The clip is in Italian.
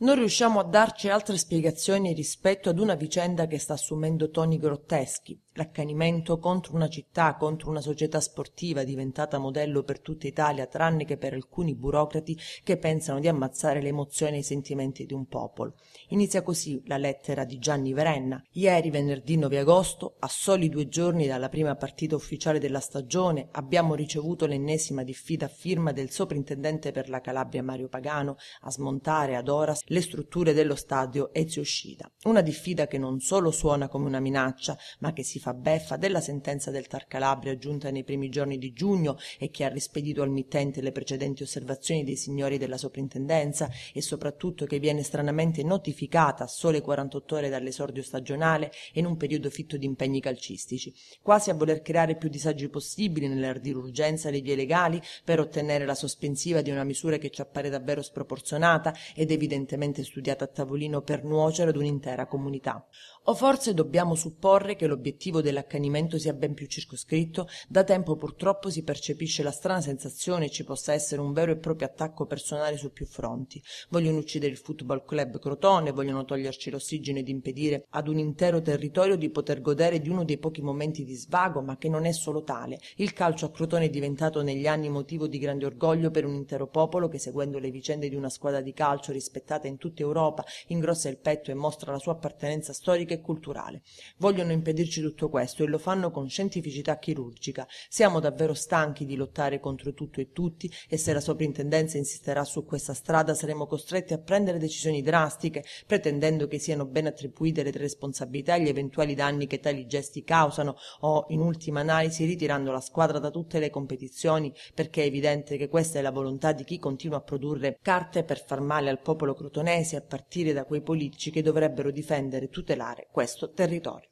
non riusciamo a darci altre spiegazioni rispetto ad una vicenda che sta assumendo toni grotteschi l'accanimento contro una città contro una società sportiva diventata modello per tutta italia tranne che per alcuni burocrati che pensano di ammazzare le emozioni e i sentimenti di un popolo inizia così la lettera di gianni Verenna. ieri venerdì 9 agosto a soli due giorni dalla prima partita ufficiale della stagione abbiamo ricevuto l'ennesima diffida a firma del soprintendente per la calabria mario pagano a smontare ad horas le strutture dello stadio ezio scida una diffida che non solo suona come una minaccia ma che si fa fa beffa della sentenza del tar calabria giunta nei primi giorni di giugno e che ha rispedito al mittente le precedenti osservazioni dei signori della soprintendenza e soprattutto che viene stranamente notificata a sole 48 ore dall'esordio stagionale e in un periodo fitto di impegni calcistici quasi a voler creare più disagi possibili nell'ardire urgenza le vie legali per ottenere la sospensiva di una misura che ci appare davvero sproporzionata ed evidentemente studiata a tavolino per nuocere ad un'intera comunità o forse dobbiamo supporre che l'obiettivo motivo dell'accanimento sia ben più circoscritto da tempo purtroppo si percepisce la strana sensazione ci possa essere un vero e proprio attacco personale su più fronti vogliono uccidere il football club crotone vogliono toglierci l'ossigeno ed impedire ad un intero territorio di poter godere di uno dei pochi momenti di svago ma che non è solo tale il calcio a crotone è diventato negli anni motivo di grande orgoglio per un intero popolo che seguendo le vicende di una squadra di calcio rispettata in tutta Europa ingrossa il petto e mostra la sua appartenenza storica e culturale vogliono impedirci tutto tutto questo e lo fanno con scientificità chirurgica. Siamo davvero stanchi di lottare contro tutto e tutti e se la soprintendenza insisterà su questa strada saremo costretti a prendere decisioni drastiche, pretendendo che siano ben attribuite le responsabilità e gli eventuali danni che tali gesti causano o, in ultima analisi, ritirando la squadra da tutte le competizioni, perché è evidente che questa è la volontà di chi continua a produrre carte per far male al popolo crotonese a partire da quei politici che dovrebbero difendere e tutelare questo territorio.